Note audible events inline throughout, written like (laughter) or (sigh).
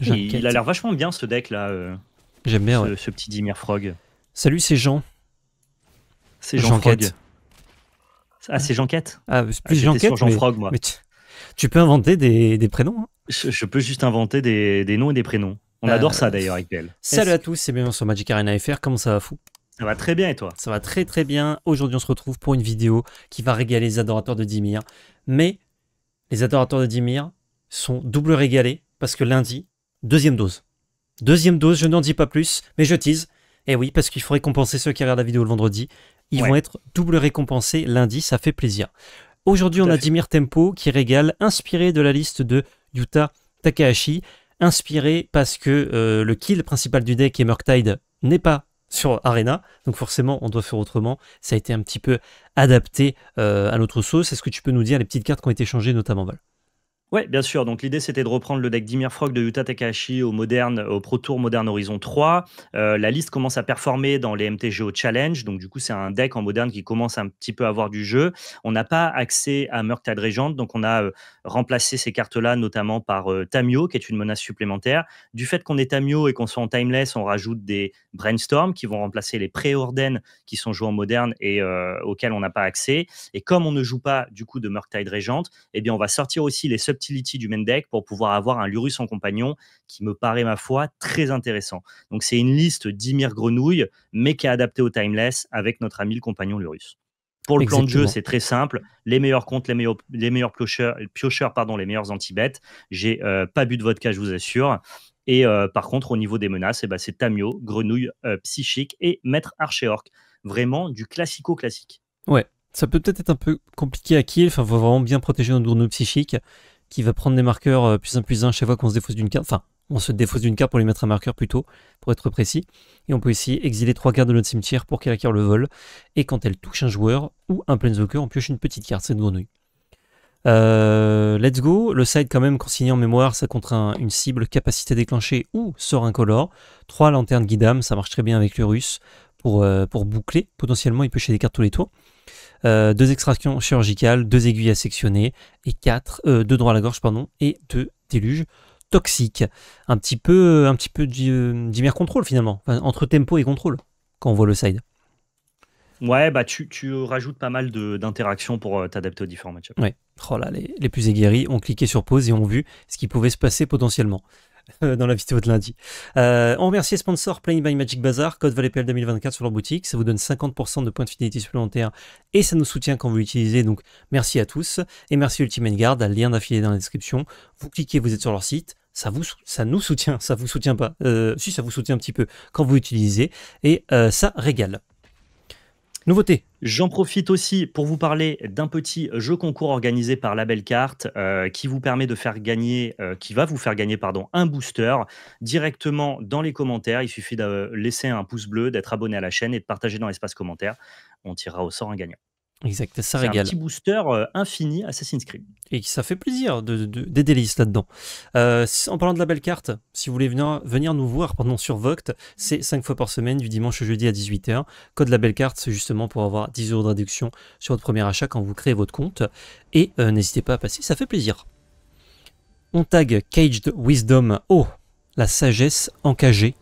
Il a l'air vachement bien ce deck là. Euh, J'aime bien. Ce, petit Dimir Frog. Salut, c'est Jean. C'est Jean, Frog. Ah, c'est Jean Quête Ah, c'est plus ah, Jean Quête. Sur Jean Frog, moi. tu, peux inventer des, prénoms. Hein. je, peux juste inventer des, noms et des prénoms. On euh, adore ça d'ailleurs avec elle. Salut à tous et bienvenue sur Magic Arena FR. Comment ça va, fou ça va très bien et toi Ça va très très bien. Aujourd'hui, on se retrouve pour une vidéo qui va régaler les adorateurs de Dimir. Mais les adorateurs de Dimir sont double régalés parce que lundi, Deuxième dose. Deuxième dose, je n'en dis pas plus, mais je tease. Et eh oui, parce qu'il faut récompenser ceux qui regardent la vidéo le vendredi. Ils vont être double récompensés lundi, ça fait plaisir. Aujourd'hui, on a Dimir Tempo qui régale, inspiré de la liste de Yuta Takahashi. Inspiré parce que euh, le kill principal du deck est Murktide n'est pas sur Arena, donc forcément on doit faire autrement. Ça a été un petit peu adapté euh, à notre sauce. Est-ce que tu peux nous dire les petites cartes qui ont été changées, notamment Val oui, bien sûr. Donc l'idée, c'était de reprendre le deck d'Imir Frog de Yuta Takahashi au moderne, au Pro Tour Modern Horizon 3. Euh, la liste commence à performer dans les MTGO Challenge. Donc du coup, c'est un deck en moderne qui commence un petit peu à avoir du jeu. On n'a pas accès à Murktide Regent, donc on a euh, remplacé ces cartes-là notamment par euh, Tamio, qui est une menace supplémentaire. Du fait qu'on est Tamio et qu'on soit en Timeless, on rajoute des Brainstorm qui vont remplacer les pré-Ordens qui sont joués en moderne et auxquels on n'a pas accès. Et comme on ne joue pas du coup de Murktide Regent, eh bien on va sortir aussi les sub du main deck pour pouvoir avoir un Lurus en compagnon qui me paraît, ma foi, très intéressant. Donc, c'est une liste d'Imir Grenouille, mais qui est adaptée au Timeless avec notre ami le compagnon Lurus. Pour le plan de jeu, c'est très simple. Les meilleurs comptes, les meilleurs, les meilleurs piocheurs, piocheurs, pardon, les meilleurs anti-bêtes. J'ai euh, pas bu de vodka, je vous assure. Et euh, par contre, au niveau des menaces, eh ben, c'est Tamio, Grenouille, euh, Psychique et Maître Orc Vraiment du classico-classique. Ouais, ça peut peut-être être un peu compliqué à kill. Enfin, faut vraiment bien protéger notre grenouille psychique qui va prendre des marqueurs euh, plus un plus un chaque fois qu'on se défausse d'une carte. Enfin, on se défausse d'une carte pour lui mettre un marqueur plutôt, pour être précis. Et on peut ici exiler trois cartes de notre cimetière pour qu'elle acquiert le vol. Et quand elle touche un joueur ou un planeswalker, on pioche une petite carte, c'est de grenouille. Euh, let's go, le side quand même consigné en mémoire, ça contraint une cible, capacité déclenchée ou sort incolore. 3 lanternes guidam, ça marche très bien avec le russe pour, euh, pour boucler. Potentiellement, il peut des cartes tous les tours. Euh, deux extractions chirurgicales, deux aiguilles à sectionner et quatre, euh, deux droits à la gorge pardon et deux déluges toxiques. Un petit peu, euh, un petit peu contrôle finalement, entre tempo et contrôle quand on voit le side. Ouais, bah tu, tu rajoutes pas mal d'interactions pour t'adapter aux différents matchups. Ouais. Oh là, les, les plus aiguerris ont cliqué sur pause et ont vu ce qui pouvait se passer potentiellement. (laughs) dans la vidéo de lundi. Euh, on remercie les sponsors Playing by Magic Bazaar, code PL 2024 sur leur boutique. Ça vous donne 50% de points de fidélité supplémentaires et ça nous soutient quand vous l'utilisez. Donc merci à tous et merci Ultimate Guard, lien d'affilée dans la description. Vous cliquez, vous êtes sur leur site. Ça, vous, ça nous soutient, ça vous soutient pas. Euh, si, ça vous soutient un petit peu quand vous l'utilisez et euh, ça régale. Nouveauté. J'en profite aussi pour vous parler d'un petit jeu concours organisé par Belle Carte euh, qui vous permet de faire gagner, euh, qui va vous faire gagner pardon, un booster directement dans les commentaires. Il suffit de laisser un pouce bleu, d'être abonné à la chaîne et de partager dans l'espace commentaire. On tirera au sort un gagnant. Exact, ça régale. un petit booster euh, infini Assassin's Creed. Et ça fait plaisir de, des délices là-dedans. Euh, en parlant de la belle carte, si vous voulez venir, venir nous voir pendant sur Voct, c'est 5 fois par semaine du dimanche au jeudi à 18h. Code la belle carte, c'est justement pour avoir 10 euros de réduction sur votre premier achat quand vous créez votre compte. Et euh, n'hésitez pas à passer, ça fait plaisir. On tag Caged Wisdom. Oh, la sagesse encagée.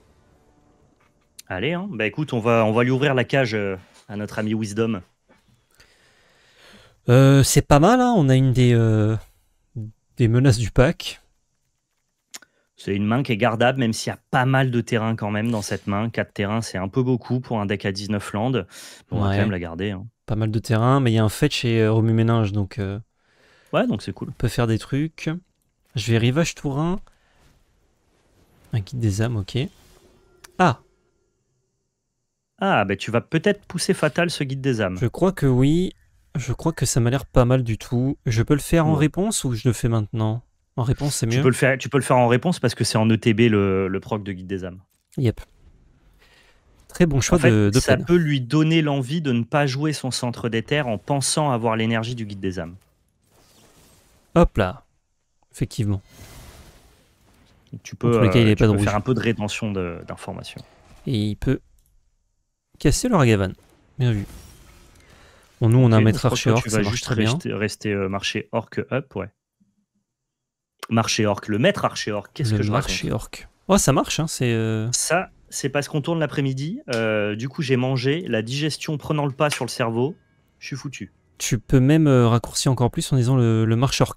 Allez, hein. bah, écoute, on va, on va lui ouvrir la cage à notre ami Wisdom. Euh, c'est pas mal, hein. on a une des, euh, des menaces du pack. C'est une main qui est gardable, même s'il y a pas mal de terrain quand même dans cette main. 4 terrains, c'est un peu beaucoup pour un deck à 19 landes. On va quand même la garder. Hein. Pas mal de terrain, mais il y a un fetch chez euh, Romu donc. ouais, donc c'est cool. On peut faire des trucs. Je vais rivage tour 1. Un guide des âmes, ok. Ah, ah, bah tu vas peut-être pousser fatal ce guide des âmes. Je crois que oui. Je crois que ça m'a l'air pas mal du tout. Je peux le faire en réponse ou je le fais maintenant En réponse, c'est mieux. Tu peux, le faire, tu peux le faire en réponse parce que c'est en ETB le, le, proc de Guide des âmes. Yep. Très bon choix de, de, Ça peut lui donner l'envie de ne pas jouer son centre des terres en pensant avoir l'énergie du Guide des âmes. Hop là. Effectivement. Tu peux, euh, peux faire un peu de rétention d'informations. Et il peut casser le ragavan. Bien vu. Bon, nous, on a un maître archer orc. Tu juste rester, bien. rester euh, marché orc up, ouais. Marché orc, le maître archer orc, qu'est-ce que je marche orc. Oh, ça marche, hein, c'est. Euh, ça, c'est parce qu'on tourne l'après-midi. Euh, du coup, j'ai mangé, la digestion prenant le pas sur le cerveau, je suis foutu. Tu peux même raccourcir encore plus en disant le, le marche orc.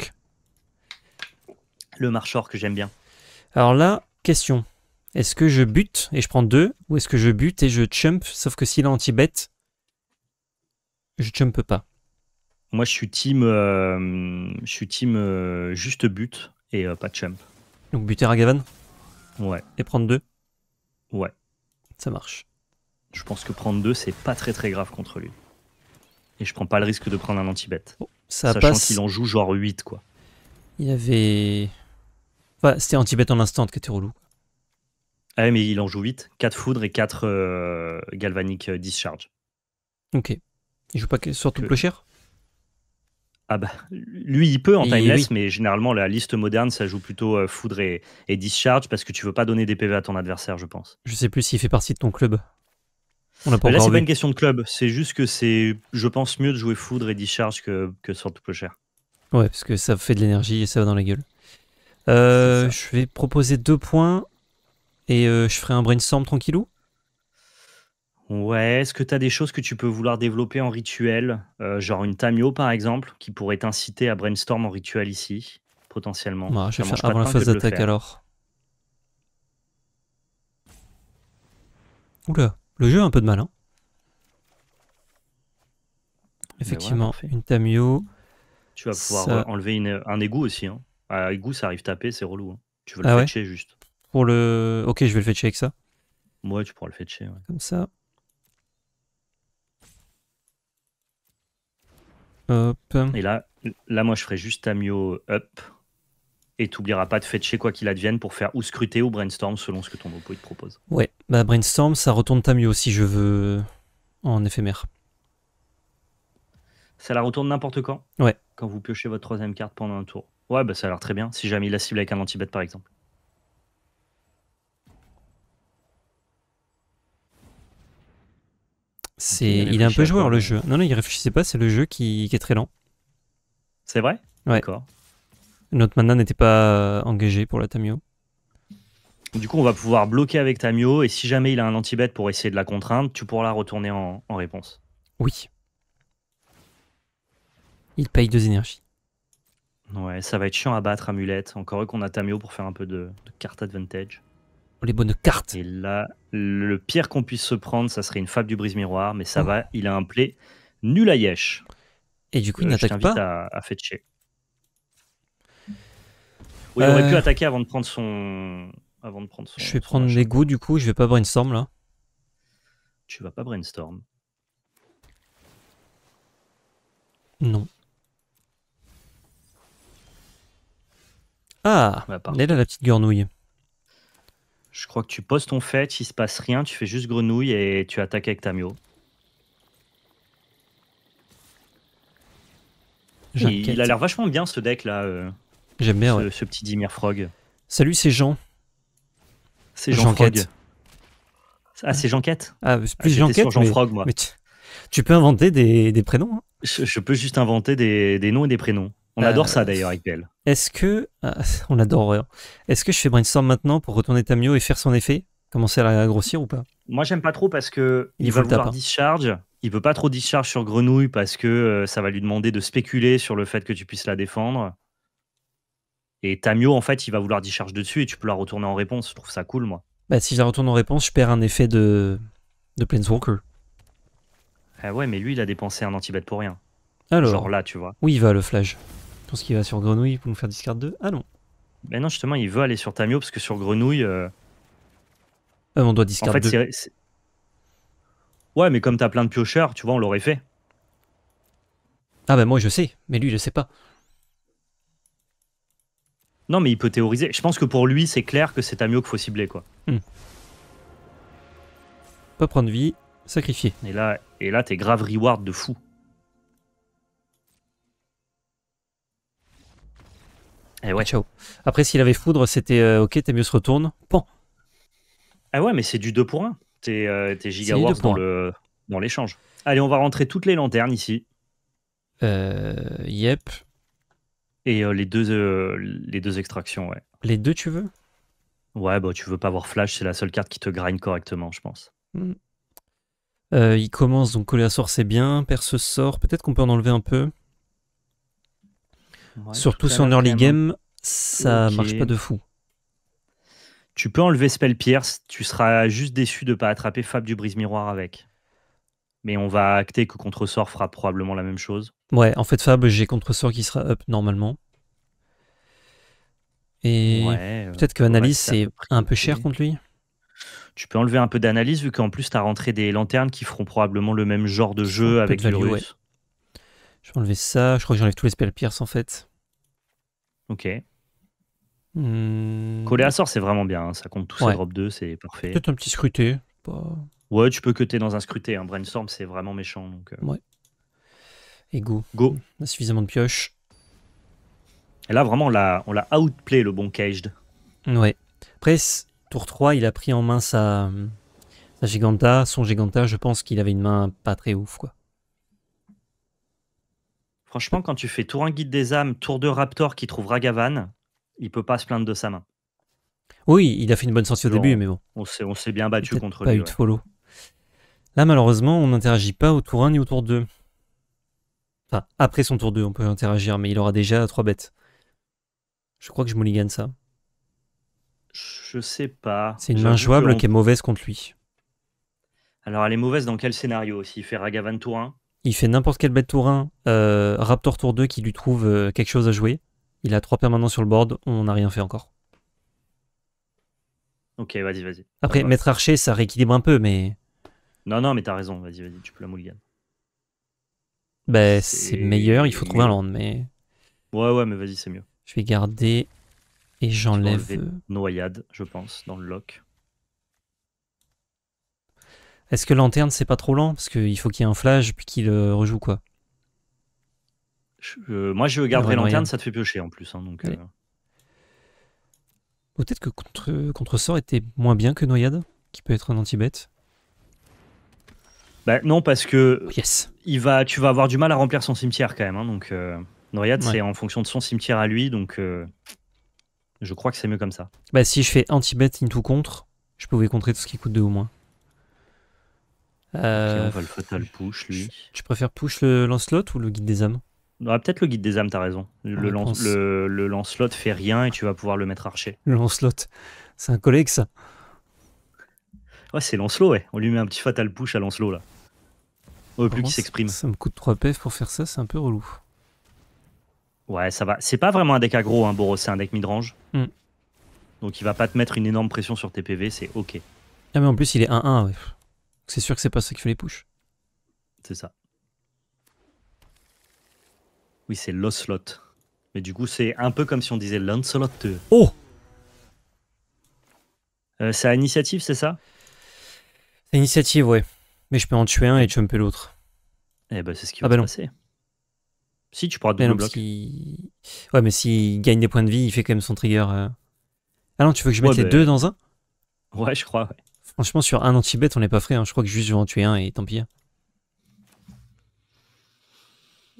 Le marche orc, j'aime bien. Alors là, question. Est-ce que je bute et je prends deux ou est-ce que je bute et je chump Sauf que s'il est anti-bête, je chump pas. Moi, je suis team, euh, je suis team euh, juste but et euh, pas de Donc buter à Gavan Ouais. Et prendre deux Ouais. Ça marche. Je pense que prendre deux, c'est pas très très grave contre lui. Et je prends pas le risque de prendre un anti-bet. Oh, Sachant qu'il en joue genre 8, quoi. Il y avait. Enfin, c'était anti-bet en instant qui était relou. Ah ouais, mais il en joue 8. 4 foudres et 4 galvaniques discharge. Ok. Il joue pas surtout que... plus cher ah bah, lui, il peut en timeless, mais généralement, la liste moderne, ça joue plutôt euh, foudre et, discharge parce que tu veux pas donner des PV à ton adversaire, je pense. Je sais plus s'il fait partie de ton club. On a pas bah là, c'est pas une question de club, c'est juste que c'est, je pense, mieux de jouer foudre et discharge que, que surtout plus cher. Ouais, parce que ça fait de l'énergie et ça va dans la gueule. Euh, je vais proposer deux points et euh, je ferai un brainstorm tranquillou. Ouais, est-ce que tu as des choses que tu peux vouloir développer en rituel, euh, genre une Tamio par exemple, qui pourrait t'inciter à brainstorm en rituel ici, potentiellement Bah, je vais faire avant la phase d'attaque alors. Oula, le jeu a un peu de mal, hein. Effectivement, une Tamio. Tu vas pouvoir enlever un égout aussi. Hein. égout, ça arrive taper, c'est relou. Hein. Tu veux le ah fetcher juste. Pour le. Ok, je vais le fetcher avec ça. Ouais, tu pourras le fetcher. Comme ça. Et là, là, moi, je ferai juste Tamio up. Et tu pas de chez quoi qu'il advienne pour faire ou scruter ou brainstorm selon ce que ton oppo te propose. Ouais, bah brainstorm, ça retourne Tamio si je veux en éphémère. Ça la retourne n'importe quand Ouais. Quand vous piochez votre troisième carte pendant un tour. Ouais, bah ça a l'air très bien. Si jamais mis la cible avec un anti-bet par exemple. C'est, il est un peu joueur le jeu. Non, non, il réfléchissait pas, c'est le jeu qui, est très lent. C'est vrai ouais. D'accord. Notre mana n'était pas euh, engagé pour la Tamio. Du coup, on va pouvoir bloquer avec Tamio, et si jamais il a un anti-bet pour essayer de la contraindre, tu pourras la retourner en, réponse. Oui. Il paye deux énergies. Ouais, ça va être chiant à battre, Amulette. Encore eux qu'on a Tamio pour faire un peu de, de carte advantage les bonnes cartes. Et là, le pire qu'on puisse se prendre, ça serait une fable du brise-miroir, mais ça oh. va, il a un play nul à Yesh. Et du coup, il euh, n'attaque pas. à, à fetcher. il aurait euh. pu attaquer avant de prendre son. Avant de prendre son je vais prendre prendre goûts du coup, je vais pas brainstorm là. Tu vas pas brainstorm. Non. Ah, Elle est la petite grenouille. Je crois que tu poses ton fetch, il se passe rien, tu fais juste grenouille et tu attaques avec Tamio. Il a l'air vachement bien ce deck là. Euh, J'aime bien ce, petit Dimir Frog. Salut, c'est Jean. C'est Jean, Frog. Ah, c'est ah, ah, Jean Quête c'est plus Jean Quête. Frog, tu, peux inventer des, prénoms. Hein. Je, peux juste inventer des noms et des prénoms. On euh, adore ça d'ailleurs avec elle Est-ce que. Euh, (laughs) on adore. Est-ce que je fais brainstorm maintenant pour retourner Tamio et faire son effet Commencer à la grossir ou pas Moi, j'aime pas trop parce que il, va vouloir hein. discharge. Il veut pas trop discharge sur Grenouille parce que euh, ça va lui demander de spéculer sur le fait que tu puisses la défendre. Et Tamio, en fait, il va vouloir discharge dessus et tu peux la retourner en réponse. Je trouve ça cool, moi. Bah, si je la retourne en réponse, je perds un effet de, de Planeswalker. Ah ouais, mais lui, il a dépensé un anti-bet pour rien. Alors, Genre là, tu vois. Oui, il va le flash je pense qu'il va sur Grenouille pour nous faire discard 2. Ah non. Mais non, justement, il veut aller sur Tamio parce que sur Grenouille. Euh, ah, on doit discard 2. Ouais, mais comme t'as plein de piocheurs, tu vois, on l'aurait fait. Ah ben moi je sais, mais lui je sais pas. Non, mais il peut théoriser. Je pense que pour lui, c'est clair que c'est Tamio qu'il faut cibler, quoi. Hmm. Pas prendre vie, sacrifier. Et là, et là t'es grave reward de fou. Et eh ouais. Ciao. Après, s'il avait foudre, c'était euh, ok, t'es mieux se retourne. Bon. Ah ouais, mais c'est du 2 pour 1. T'es euh, giga dans l'échange. Allez, on va rentrer toutes les lanternes ici. Euh, yep. Et euh, les deux les deux extractions, ouais. Les deux, tu veux Ouais, bah tu veux pas voir Flash, c'est la seule carte qui te grind correctement, je pense. Hmm. il commence donc coller à sort, c'est bien. Perce sort, peut-être qu'on peut en enlever un peu surtout Surtout sur early game, ça marche pas de fou. Tu peux enlever Spell Pierce, tu seras juste déçu de ne pas attraper Fab du Brise Miroir avec. Mais on va acter que Contresort fera probablement la même chose. Ouais, en fait, Fab, j'ai Contresort qui sera up normalement. Et peut-être que Analyse, c'est un peu cher contre lui tu peux enlever un peu d'analyse vu qu'en plus tu as rentré des lanternes qui feront probablement le même genre de jeu avec de Je vais enlever ça, je crois que j'enlève tous les spell pierce en fait. Ok. Mmh... à sort, c'est vraiment bien. Hein, ça compte tous les ces 2, c'est parfait. Peut-être un petit scruté. Ouais, tu peux que t'es dans un scruté. Un brainstorm, c'est vraiment méchant. Donc, euh. Ouais. Et go. Go. On a suffisamment de pioche Et là, vraiment, on l'a outplay, le bon Caged. Ouais. Après, tour 3, il a pris en main sa, sa Giganta. Son Giganta, je pense qu'il avait une main pas très ouf, quoi. Franchement, quand tu fais tour un guide des âmes, tour de Raptor qui trouve Ragavan, il peut pas se plaindre de sa main. Oui, il a fait une bonne sortie au début, mais bon. On s'est, on s'est bien battu contre lui. Pas eu de follow. Là, malheureusement, on n'interagit pas au tour 1 ni au tour 2. Enfin, après son tour 2, on peut interagir, mais il aura déjà 3 bêtes. Je crois que je mulligan ça. Je sais pas. C'est une main jouable qui est mauvaise contre lui. Alors, elle est mauvaise dans quel scénario S'il fait Ragavan tour 1 il fait n'importe quel bête tour 1, euh, Raptor tour 2 qui lui trouve euh, quelque chose à jouer. Il a 3 permanents sur le board, on n'a rien fait encore. Ok, vas-y, vas-y. Après, mettre archer, ça rééquilibre un peu, mais. Non, non, mais t'as raison, vas-y, vas-y, tu peux la mouligan. Ben, c'est meilleur, il faut trouver un land, mais. Ouais, ouais, mais vas-y, c'est mieux. Je vais garder et j'enlève. Noyade, je pense, dans le lock. Est-ce que Lanterne, c'est pas trop lent Parce qu'il faut qu'il y ait un flash, puis qu'il euh, rejoue, quoi. Euh, moi, je garderai Lanterne, ça te fait piocher en plus. Hein, donc, euh. Peut-être que contre, sort était moins bien que Noyade, qui peut être un anti bet Bah, non, parce que il va, tu vas avoir du mal à remplir son cimetière quand même. Hein, donc, Noyade, c'est en fonction de son cimetière à lui. Donc, je crois que c'est mieux comme ça. Bah, si je fais anti-bête, tout contre, je pouvais contrer tout ce qui coûte deux au moins on euh, va le fatal push, lui. Tu préfères push le Lancelot ou le guide des âmes bah, Peut-être le guide des âmes, t'as raison. Ah, le, le, Lancelot fait rien et tu vas pouvoir le mettre archer. Le Lancelot, c'est un collègue ça. Ouais, c'est Lancelot, ouais. On lui met un petit fatal push à Lancelot là. Au plus qu'il s'exprime. Ça me coûte 3 PF pour faire ça, c'est un peu relou. Ouais, ça va. C'est pas vraiment un deck aggro, hein, Boros, c'est un deck midrange. Hmm. Donc il va pas te mettre une énorme pression sur tes PV, c'est ok. Ah, mais en plus, il est 1-1, ouais. C'est sûr que c'est pas ça qui fait les push. C'est ça. Oui, c'est l'Oslot. Mais du coup, c'est un peu comme si on disait Lancelot Oh euh, C'est à initiative, c'est ça C'est initiative, ouais. Mais je peux en tuer un et chumper l'autre. Eh ben, c'est ce qui ah va bah passer. Si, tu pourras double bloc. Ouais, mais s'il gagne des points de vie, il fait quand même son trigger. Alors, euh. Ah non, tu veux que je mette les bah deux dans un Ouais, je crois, ouais. Franchement, sur un anti-bête, on n'est pas frais. Hein. Je crois que juste je vais en tuer un et tant pis. Hein.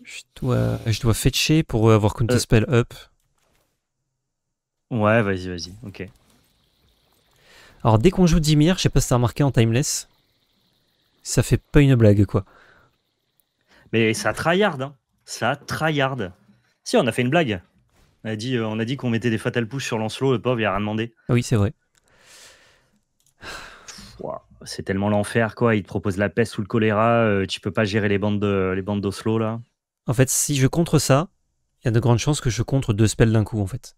Je dois, je dois fetcher pour euh, avoir counter euh. spell up. Ouais, vas-y, vas-y. Ok. Alors, dès qu'on joue Dimir, je sais pas si t'as remarqué en Timeless, ça fait pas une blague, quoi. Mais ça tryhard, hein. Ça tryhard. Si, on a fait une blague. On a dit, euh, dit qu'on mettait des fatal push sur Lancelot, le pauvre, il a rien demandé. Ah oui, c'est vrai c'est tellement l'enfer, quoi. Ils te proposent la peste ou le choléra. Euh, tu peux pas gérer les bandes les bandes d'Oslo, là. En fait, si je contre ça, il y a de grandes chances que je contre deux spells d'un coup, en fait.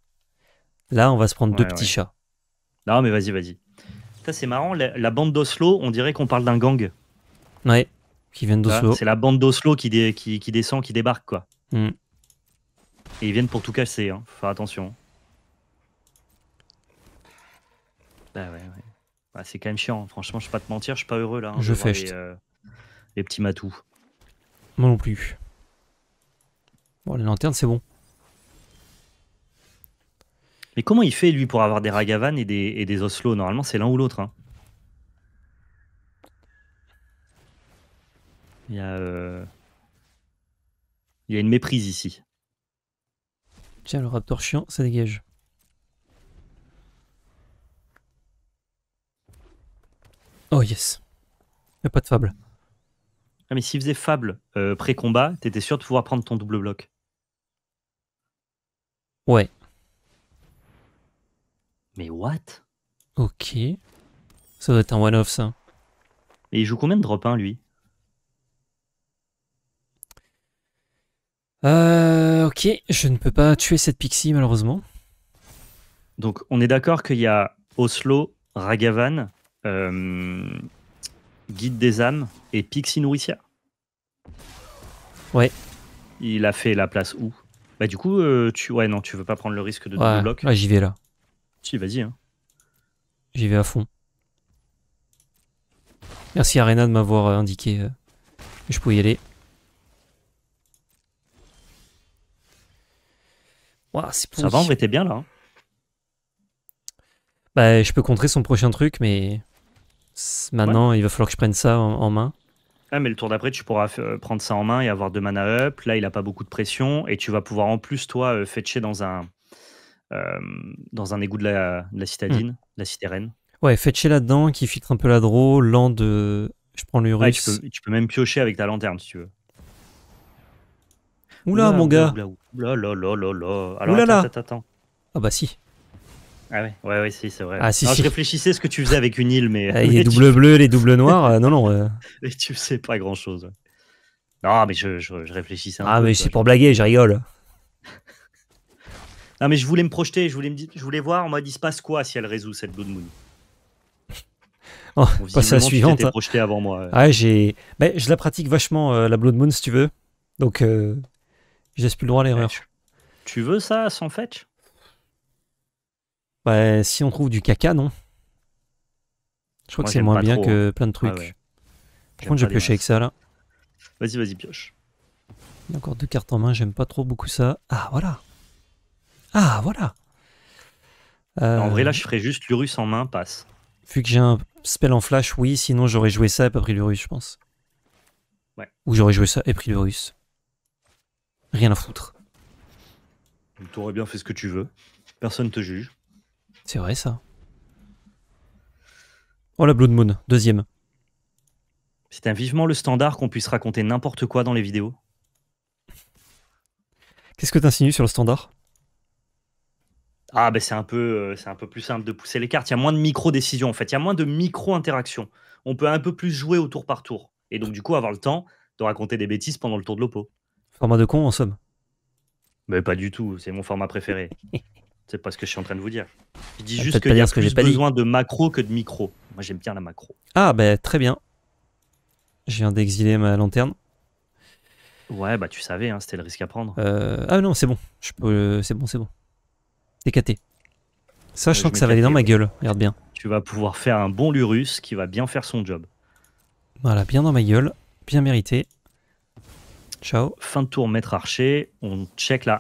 Là, on va se prendre deux petits chats. Non, mais vas-y, vas-y. Ça, C'est marrant, la, bande d'Oslo, on dirait qu'on parle d'un gang. Ouais, qui viennent d'Oslo. C'est la bande d'Oslo qui, qui, descend, qui débarque, quoi. Hmm. Et ils viennent pour tout casser, hein. faut faire attention. Bah ouais, ouais. Bah, c'est quand même chiant. Franchement, je vais pas te mentir, je suis pas heureux là. Hein, je fais euh, les, petits matous. Moi non plus. Bon, la lanterne, c'est bon. Mais comment il fait lui pour avoir des ragavans et des, et Oslo Normalement, c'est l'un ou l'autre. Hein. Il euh, Il y a une méprise ici. Tiens, le raptor chiant, ça dégage. Oh yes. Y pas de fable. Ah, mais s'il faisait fable euh, pré-combat, t'étais sûr de pouvoir prendre ton double bloc. Ouais. Mais what Ok. Ça doit être un one-off ça. Mais il joue combien de drop 1 lui Euh. Ok, je ne peux pas tuer cette pixie malheureusement. Donc on est d'accord qu'il y a Oslo, Ragavan, euh, Guide des âmes et Pixie nourricière. Ouais. Il a fait la place où Bah du coup, euh, tu ouais non, tu veux pas prendre le risque de ouais, double bloc. j'y vais là. Si, vas-y. Hein. J'y vais à fond. Merci Arena de m'avoir euh, indiqué je pouvais y aller. Ça va, on était bien là. Hein. Bah, je peux contrer son prochain truc, mais Maintenant, il va falloir que je prenne ça en, main. Ah, mais le tour d'après, tu pourras euh, prendre ça en main et avoir deux mana up. Là, il n'a pas beaucoup de pression. Et tu vas pouvoir en plus, toi, euh, fetcher dans un, euh, dans un égout de la, la citadine, hmm. la citérène. Ouais, fetcher là-dedans, qui filtre un peu la draw. L'an de. Je prends le ouais, tu, peux, même piocher avec ta lanterne si tu veux. Oula, mon gars Oula, oula, oula, oula. Alors, oula, Ah bah si. Ah ouais, ouais, si, c'est vrai. Ah, si, Je réfléchissais ce que tu faisais avec une île, mais. Ah, euh, les (laughs) doubles bleus, les doubles noirs, euh, non, non. (laughs) Et tu sais pas grand chose. Non, mais je, je, réfléchissais ah, Ah, mais c'est pour blaguer, je rigole. (laughs) non, mais je voulais me projeter, je voulais, me, je voulais voir moi, mode il se passe quoi si elle résout cette Blood Moon. oh, la suivante. Hein. projeté avant moi. Ah, j'ai. je la pratique vachement, euh, la Blood Moon, si tu veux. Donc, laisse plus le droit à l'erreur. Eh, tu veux ça sans fetch bah, si on trouve du caca, non. Je crois que c'est moins bien que hein. plein de trucs. Ah Par contre, je piocher avec ça là. Vas-y, vas-y, pioche. Il y a encore deux cartes en main, j'aime pas trop beaucoup ça. Ah, voilà. Ah, voilà. Euh, en vrai, là, je ferais juste l'Urus en main, passe. Vu que j'ai un spell en flash, oui, sinon j'aurais joué ça et pas pris l'Urus, je pense. Ouais. Ou j'aurais joué ça et pris l'Urus. Rien à foutre. T'aurais bien fait ce que tu veux. Personne te juge. C'est vrai ça. Oh la Blood Moon, deuxième. C'est un vivement le standard qu'on puisse raconter n'importe quoi dans les vidéos. Qu'est-ce que t'insinues sur le standard ah ben c'est un peu euh, c'est un peu plus simple de pousser les cartes. Il y a moins de micro décisions en fait. Il y a moins de micro interactions. On peut un peu plus jouer au tour par tour et donc du coup avoir le temps de raconter des bêtises pendant le tour de l'opo. Format de con en somme. Mais ben, pas du tout. C'est mon format préféré. (laughs) c'est pas ce que je suis en train de vous dire. Je dis ah, juste que j'ai besoin de macro que de micro. Moi, j'aime bien la macro. Ah, bah, très bien. Je viens d'exiler ma lanterne. Ouais, bah, tu savais, hein, c'était le risque à prendre. Euh, ah non, c'est bon. Euh, c'est bon, c'est bon. Décaté. Ça, je sens que ça va aller dans ma gueule. Regarde bien. Tu vas pouvoir faire un bon Lurus qui va bien faire son job. Voilà, bien dans ma gueule. Bien mérité. Ciao. Fin de tour, maître archer. On check la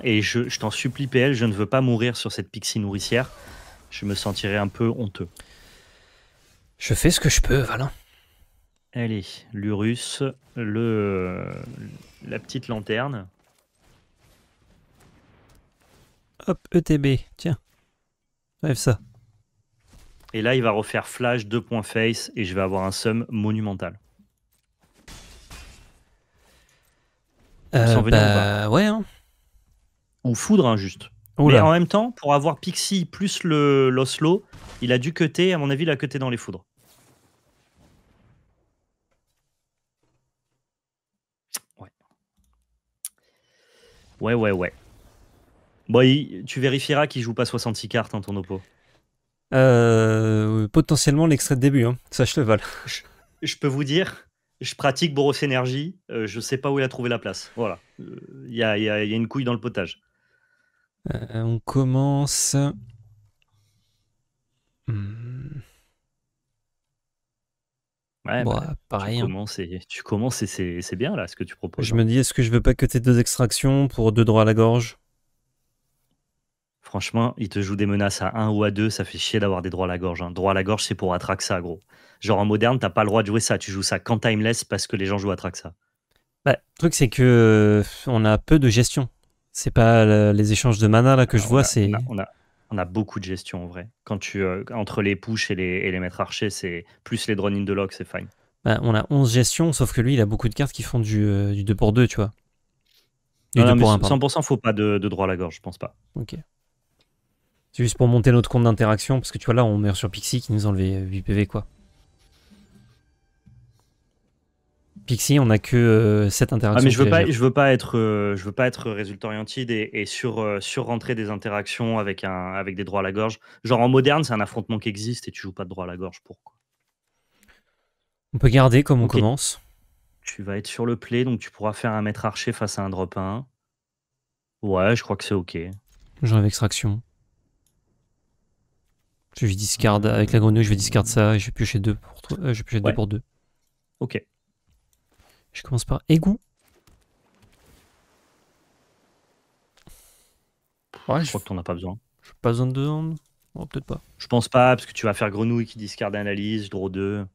1-1. Et je, t'en supplie, PL, je ne veux pas mourir sur cette pixie nourricière. Je me sentirais un peu honteux. Je fais ce que je peux, Valin. Allez, l'Urus, le, la petite lanterne. Hop, ETB, tiens. ça. Et là, il va refaire flash 2 points face et je vais avoir un sum monumental. Euh, ou bah, hein. foudre, hein, juste. en même temps, pour avoir Pixie plus l'Oslo, il a dû cutter, à mon avis, il a cuté dans les foudres. Ouais. Ouais, ouais, ouais. tu vérifieras qu'il joue pas 66 cartes, en hein, ton oppo. Euh, potentiellement l'extrait de début, hein. ça je le je peux vous dire, je pratique Boros Energy, euh, je sais pas où il a trouvé la place. Voilà, il euh, y, a, une couille dans le potage. Euh, on commence. Hmm. Ouais, bah, pareil. Hein. Tu commences, et, c'est bien là ce que tu proposes. Je hein. me dis, est-ce que je veux pas que tes deux extractions pour deux droits à la gorge Franchement, il te joue des menaces à 1 ou à 2, ça fait chier d'avoir des droits à la gorge. Hein. Droit à la gorge, c'est pour Atraxa, gros. Genre en moderne, t'as pas le droit de jouer ça. Tu joues ça quand Timeless parce que les gens jouent Atraxa. Bah, le truc, c'est que euh, on a peu de gestion. C'est pas les échanges de mana là que ah, je vois, c'est. On, a, beaucoup de gestion en vrai. Quand tu euh, entre les push et les, maîtres archers, c'est plus les drone in the lock, c'est fine. Bah, on a 11 gestions, sauf que lui, il a beaucoup de cartes qui font du, 2 euh, pour 2, tu vois. 100%, faut pas de, de droit à la gorge, je pense pas. Ok juste pour monter notre compte d'interaction, parce que tu vois là, on meurt sur Pixie qui nous enlevait 8 euh, PV quoi. Pixie, on a que cette euh, 7 Ah, mais je veux pas, je veux pas être, euh, je veux pas être résultat orienté et, sur, sur rentrer des interactions avec un, avec des droits à la gorge. Genre en moderne, c'est un affrontement qui existe et tu joues pas de droit à la gorge pourquoi On peut garder comme on commence. Tu vas être sur le play, donc tu pourras faire un maître archer face à un drop 1. Ouais, je crois que c'est ok. Genre avec extraction. Je discard avec la grenouille, je vais discard ça et je vais piocher deux pour, toi euh, deux pour deux. Ok. Je commence par égout. Ouais, je, crois que t'en as pas besoin. Je pas besoin de deux Peut-être pas. Je pense pas, parce que tu vas faire grenouille qui discarde analyse, draw 2.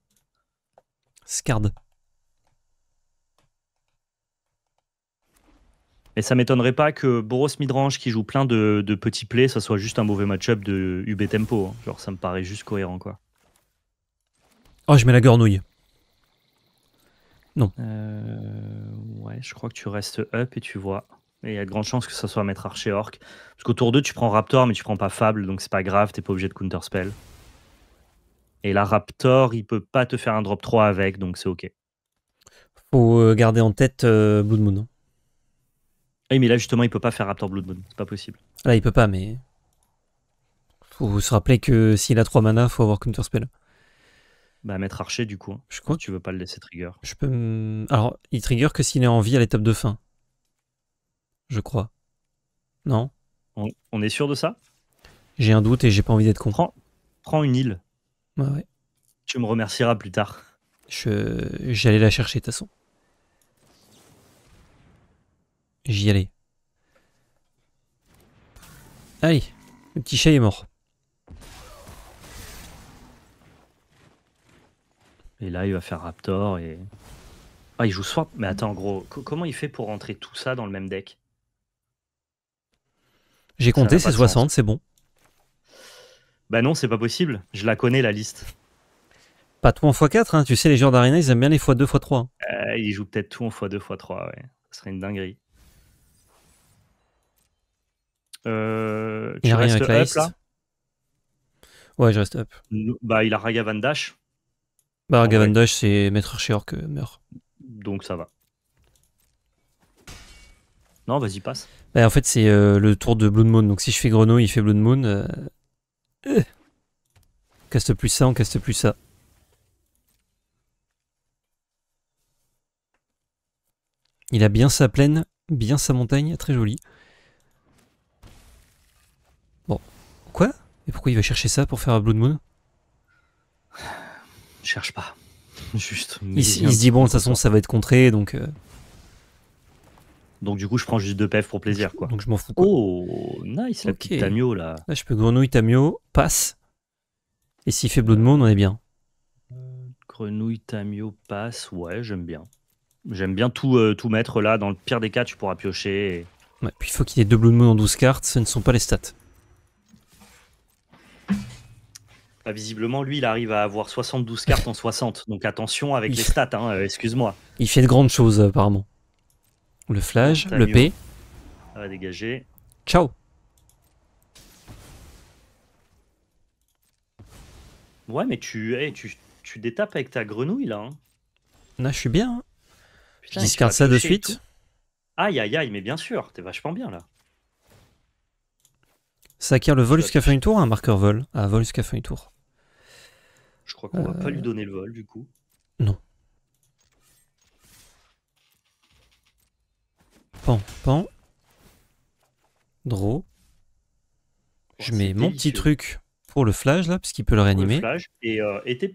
scarde Mais ça m'étonnerait pas que Boros Midrange, qui joue plein de, petits plays, ça soit juste un mauvais match-up de UB Tempo. Hein. Genre, ça me paraît juste cohérent, quoi. Oh, je mets la gornouille. Non. Euh, ouais, je crois que tu restes up et tu vois. il y a de grandes chances que ça soit mettre Archer Orc. Parce qu'au tour 2, tu prends Raptor, mais tu prends pas Fable, donc c'est pas grave, t'es pas obligé de counterspell. Et là, Raptor, il peut pas te faire un drop 3 avec, donc c'est ok. Faut euh, garder en tête euh, Blood Moon. Hein. Ah oui, mais là, justement, il peut pas faire Raptor Blood C'est pas possible. Là, ah, il peut pas, mais. Faut se rappeler que s'il a 3 mana, faut avoir Counter Spell. Bah, mettre archer, du coup. Hein. je crois. Tu veux pas le laisser trigger. Je peux. Alors, il trigger que s'il est en vie à l'étape de fin. Je crois. Non on, est sûr de ça J'ai un doute et j'ai pas envie d'être con. Prends, une île. Ouais, ouais. Tu me remercieras plus tard. J'allais la chercher, de toute façon j'y allais. Allez, le petit chat est mort. Et là, il va faire Raptor et... Ah, il joue soit. Mais attends, gros, comment il fait pour rentrer tout ça dans le même deck J'ai compté, c'est 60, c'est bon. Bah non, c'est pas possible. Je la connais, la liste. Pas tout en x4, hein. tu sais, les gens d'arena, ils aiment bien les x2, x3. Hein. Euh, ils jouent peut-être tout en x2, x3, ouais. Ce serait une dinguerie. Euh, rien avec up, là Ouais, je reste up. Bah, il a Raga Van Dash. Bah, Raga Dash, c'est Maître Archer euh, que meurt. Donc ça va. Non, vas-y, passe. Bah, en fait, c'est euh, le tour de Blood Moon. Donc si je fais Greno il fait Blood Moon. Euh, caste plus ça, on caste plus ça. Il a bien sa plaine, bien sa montagne, très jolie. Quoi Et pourquoi il va chercher ça pour faire un Blood Moon cherche pas. Juste. Il, se dit, bon, de toute façon, ça va être contré, donc. Euh. Donc, du coup, je prends juste deux PF pour plaisir, quoi. Donc, je m'en fous. Oh, nice, la petite Tamio, là. Là, je peux grenouille, Tamio, passe. Et s'il fait Blood Moon, on est bien. Grenouille, Tamio, passe, ouais, j'aime bien. J'aime bien tout, euh, tout mettre là. Dans le pire des cas, tu pourras piocher. Et... Ouais, puis il faut qu'il ait deux Blood Moon en 12 cartes, ce ne sont pas les stats. Bah, visiblement, lui, il arrive à avoir 72 cartes en 60. Donc attention avec les stats, hein, euh, excuse-moi. Il fait de grandes choses, apparemment. Le flash, le P. Hein. Ça va dégager. Ciao. Ouais, mais tu, eh, tu, tu détapes avec ta grenouille, là. Hein. Là, je suis bien. Hein. ça de suite. Aïe, aïe, aïe, mais bien sûr, t'es vachement bien, là. Ça acquiert le vol jusqu'à fin du tour, un marqueur vol. Ah, vol jusqu'à fin du tour. Je crois qu'on va pas lui euh. donner le vol du coup. Non. Pan, pan. Draw. Je mets mon petit truc pour le flash là, parce qu'il peut le réanimer. Euh, et, t'es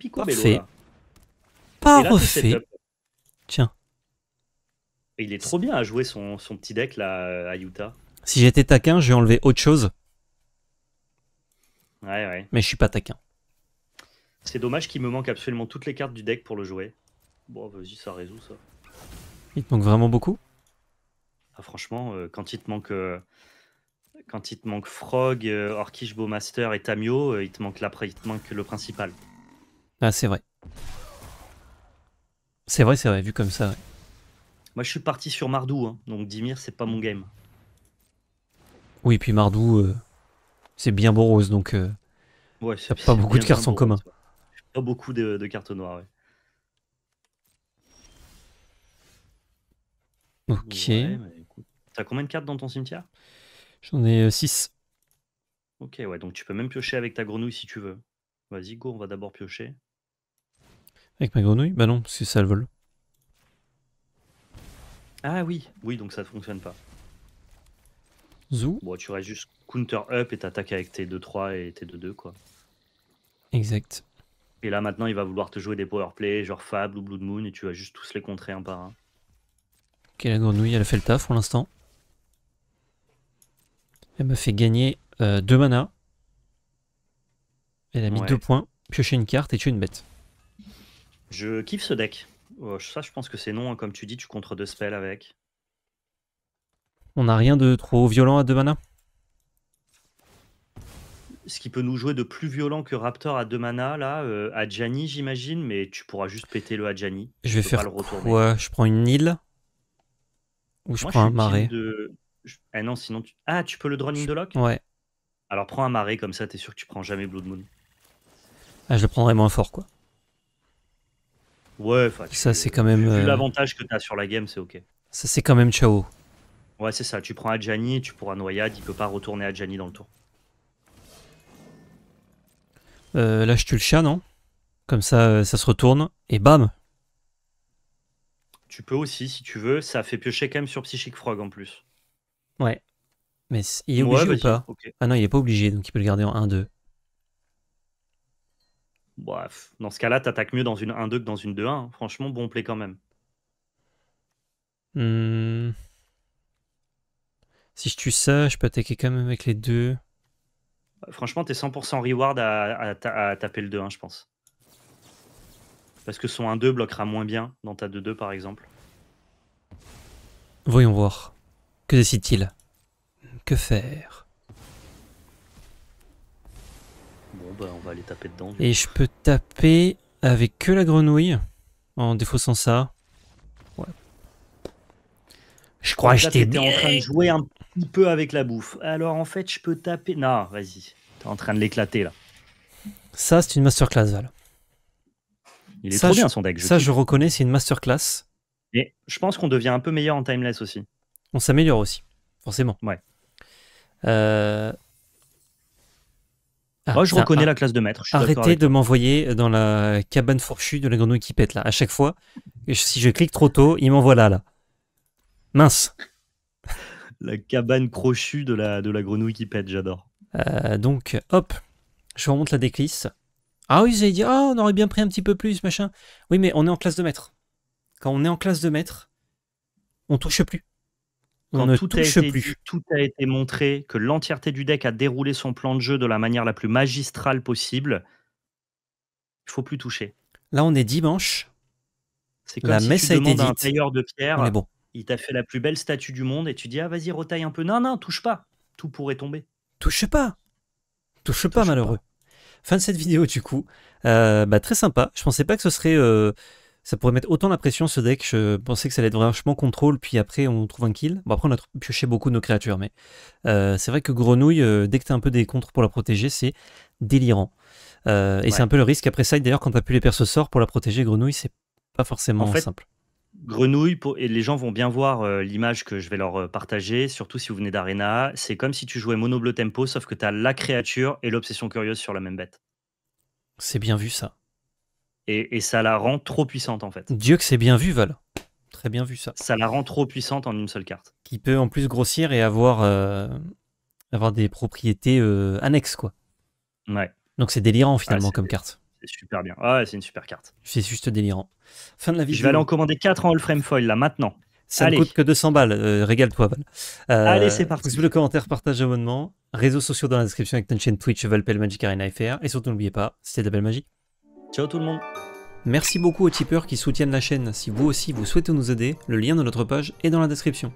Tiens. Il est trop bien à jouer son, petit deck là euh, à Si j'étais taquin, vais enlever autre chose. Ouais, ouais. Mais je suis pas taquin. C'est dommage qu'il me manque absolument toutes les cartes du deck pour le jouer. Bon, vas-y, ça résout ça. Il te manque vraiment beaucoup ah, Franchement, euh, quand il te manque. Euh, quand il te manque Frog, euh, Orkish, Bowmaster et Tamio, il, te manque la, il manque le principal. Ah, c'est vrai. C'est vrai, c'est vrai, vu comme ça. Moi, je suis parti sur Mardou, hein, donc Dimir, c'est pas mon game. Oui, puis Mardou, c'est bien Boros, donc. Ouais, pas beaucoup de cartes en commun beaucoup de, cartes noires. Ok. T'as combien de cartes dans ton cimetière J'en ai 6. Euh, ok, ouais, donc tu peux même piocher avec ta grenouille si tu veux. Vas-y, go, on va d'abord piocher. Avec ma grenouille Bah non, parce que ça le vole. Ah oui, oui, donc ça ne fonctionne pas. Zou. Bon, tu restes juste counter up et t'attaques avec tes 2-3 et tes 2-2, quoi. Exact. Et là, maintenant, il va vouloir te jouer des powerplays, genre Fable ou Blood Moon, et tu vas juste tous les contrer un par un. Ok, la grenouille, elle a fait le taf pour l'instant. Elle me fait gagner 2 euh, manas. mana. Elle a mis 2 points, piocher une carte et tuer une bête. Je kiffe ce deck. Oh, ça, je pense que c'est non. Hein. Comme tu dis, tu contres deux spells avec. On n'a rien de trop violent à 2 mana ce qui peut nous jouer de plus violent que Raptor à deux mana, là, euh, à Adjani, j'imagine, mais tu pourras juste péter le Adjani. Je vais faire le retourner. Ouais, Je prends une île Ou je prends un marais Ah eh sinon tu... Ah, tu peux le drone de lock Ouais. Alors prends un marais, comme ça t'es sûr que tu prends jamais Blood Moon. Ah, je le prendrais moins fort, quoi. Ouais, ça c'est quand même. Euh, l'avantage que t'as sur la game, c'est ok. Ça c'est quand même ciao. Ouais, c'est ça. Tu prends Adjani, tu pourras noyade, il peut pas retourner Adjani dans le tour. Euh, là, je tue le chat, non Comme ça, euh, ça se retourne et bam Tu peux aussi, si tu veux. Ça fait piocher quand même sur Psychic Frog en plus. Ouais. Mais il est obligé ou pas Ah non, il est pas obligé, donc il peut le garder en 1-2. Bref, bah, dans ce cas-là, t'attaques mieux dans une 1-2 que dans une 2-1. Hein. Franchement, bon play quand même. Hmm. Si je tue ça, je peux attaquer quand même avec les deux. Franchement, t'es 100% reward à, à, taper le 2-1, hein, je pense. Parce que son 1-2 bloquera moins bien dans ta 2-2, par exemple. Voyons voir. Que décide-t-il Que faire Bon, bah, on va aller taper dedans. Et je peux taper avec que la grenouille, en défaussant ça. Ouais. Je crois que j'étais en train de jouer un peu avec la bouffe. Alors en fait, je peux taper. Non, vas-y, t'es en train de l'éclater là. Ça, c'est une masterclass, Val. Il est ça, trop bien son deck. Je ça, je reconnais, c'est une masterclass. Et je pense qu'on devient un peu meilleur en timeless aussi. On s'améliore aussi, forcément. Ouais. Euh, ah, Moi, je reconnais ah, la classe de maître. Arrêtez de m'envoyer dans la cabane fourchue de la grenouille qui pète là. À chaque fois, si je clique trop tôt, il m'envoie là, là. Mince la cabane crochue de la, de la grenouille qui pète, j'adore. Euh, donc, hop, je remonte la déclisse. Ah oui, j'avais dit, ah, on aurait bien pris un petit peu plus, machin. Oui, mais on est en classe de maître. Quand on est en classe de maître, on touche plus. on ne tout touche plus. Tout a été montré, que l'entièreté du deck a déroulé son plan de jeu de la manière la plus magistrale possible. Il faut plus toucher. Là, on est dimanche. C'est comme la si messe a été dite. un tailleur de pierre. On bon. Il t'a fait la plus belle statue du monde et tu dis ah vas-y retaille un peu. Non non touche pas, tout pourrait tomber. Touche pas, touche pas malheureux. Fin de cette vidéo du coup, euh, bah, très sympa. Je pensais pas que ce serait euh, ça pourrait mettre autant la pression ce deck. Je pensais que ça allait être vachement contrôle, puis après on trouve un kill. Bon, après on a pioché beaucoup nos créatures, mais euh, c'est vrai que Grenouille, dès que tu as un peu des contres pour la protéger, c'est délirant. et c'est un peu le risque après ça. D'ailleurs, quand tu pu les persos sort, pour la protéger, Grenouille, c'est pas forcément simple. Grenouille, et les gens vont bien voir euh, l'image que je vais leur euh, partager, surtout si vous venez d'Arena. C'est comme si tu jouais mono-bleu tempo, sauf que tu as la créature et l'obsession curieuse sur la même bête. C'est bien vu ça. Et, et, ça la rend trop puissante en fait. Dieu que c'est bien vu, Val. Très bien vu ça. Ça la rend trop puissante en une seule carte. Qui peut en plus grossir et avoir, euh, avoir des propriétés annexes, quoi. Ouais. Donc c'est délirant finalement ah, comme carte. C'est super bien. Ah ouais, c'est une super carte. C'est juste délirant. Fin de la vidéo. Je vais aller en commander 4 en all frame foil là maintenant. Ça ne coûte que 200 balles. Euh, régale-toi, Val. Euh, Allez, c'est parti. Pouce le commentaire, partage, abonnement. Réseaux sociaux dans la description avec ton chaîne Twitch, Valpel Magic Arena FR. Et surtout, n'oubliez pas, c'est de la belle magie. Ciao tout le monde. Merci beaucoup aux tipeurs qui soutiennent la chaîne. Si vous aussi vous souhaitez nous aider, le lien de notre page est dans la description.